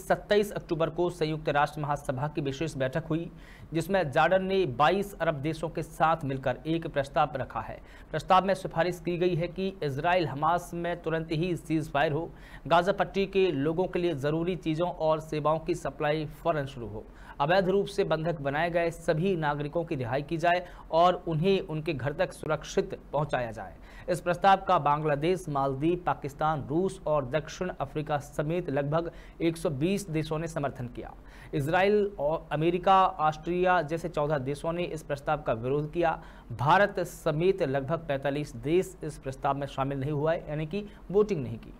सत्ताईस अक्टूबर को संयुक्त राष्ट्र महासभा की विशेष बैठक हुई जिसमें जार्डन ने 22 अरब देशों के साथ मिलकर एक प्रस्ताव रखा है प्रस्ताव में सिफारिश की गई है कि इसराइल हमास में तुरंत ही सीज फायर हो गाजा पट्टी के लोगों के लिए ज़रूरी चीज़ों और सेवाओं की सप्लाई फौरन शुरू हो अवैध रूप से बंधक बनाए गए सभी नागरिकों की रिहाई की जाए और उन्हें उनके घर तक सुरक्षित पहुँचाया जाए इस प्रस्ताव का बांग्लादेश मालदीव पाकिस्तान रूस और दक्षिण अफ्रीका समेत लगभग एक 20 देशों ने समर्थन किया इसराइल और अमेरिका ऑस्ट्रिया जैसे 14 देशों ने इस प्रस्ताव का विरोध किया भारत समेत लगभग 45 देश इस प्रस्ताव में शामिल नहीं हुआ यानी कि वोटिंग नहीं की